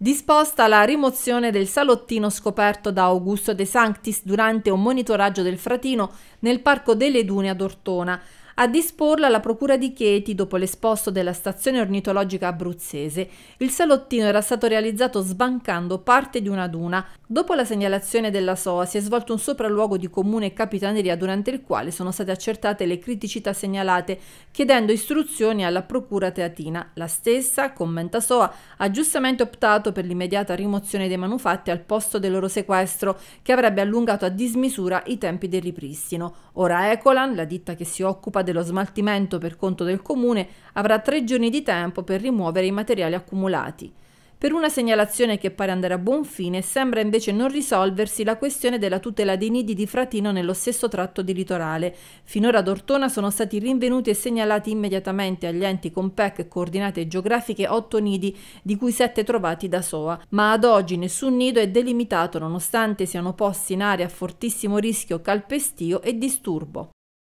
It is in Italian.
Disposta la rimozione del salottino scoperto da Augusto De Sanctis durante un monitoraggio del fratino nel Parco delle Dune ad Ortona, a disporla la procura di Chieti dopo l'esposto della stazione ornitologica abruzzese. Il salottino era stato realizzato sbancando parte di una duna. Dopo la segnalazione della SOA si è svolto un sopralluogo di comune capitaneria durante il quale sono state accertate le criticità segnalate, chiedendo istruzioni alla procura teatina. La stessa, commenta SOA, ha giustamente optato per l'immediata rimozione dei manufatti al posto del loro sequestro, che avrebbe allungato a dismisura i tempi del ripristino. Ora Ecolan, la ditta che si occupa dello smaltimento per conto del comune avrà tre giorni di tempo per rimuovere i materiali accumulati. Per una segnalazione che pare andare a buon fine, sembra invece non risolversi la questione della tutela dei nidi di fratino nello stesso tratto di litorale. Finora ad Ortona sono stati rinvenuti e segnalati immediatamente agli enti con PEC e coordinate geografiche otto nidi, di cui sette trovati da SOA, ma ad oggi nessun nido è delimitato nonostante siano posti in area a fortissimo rischio calpestio e disturbo.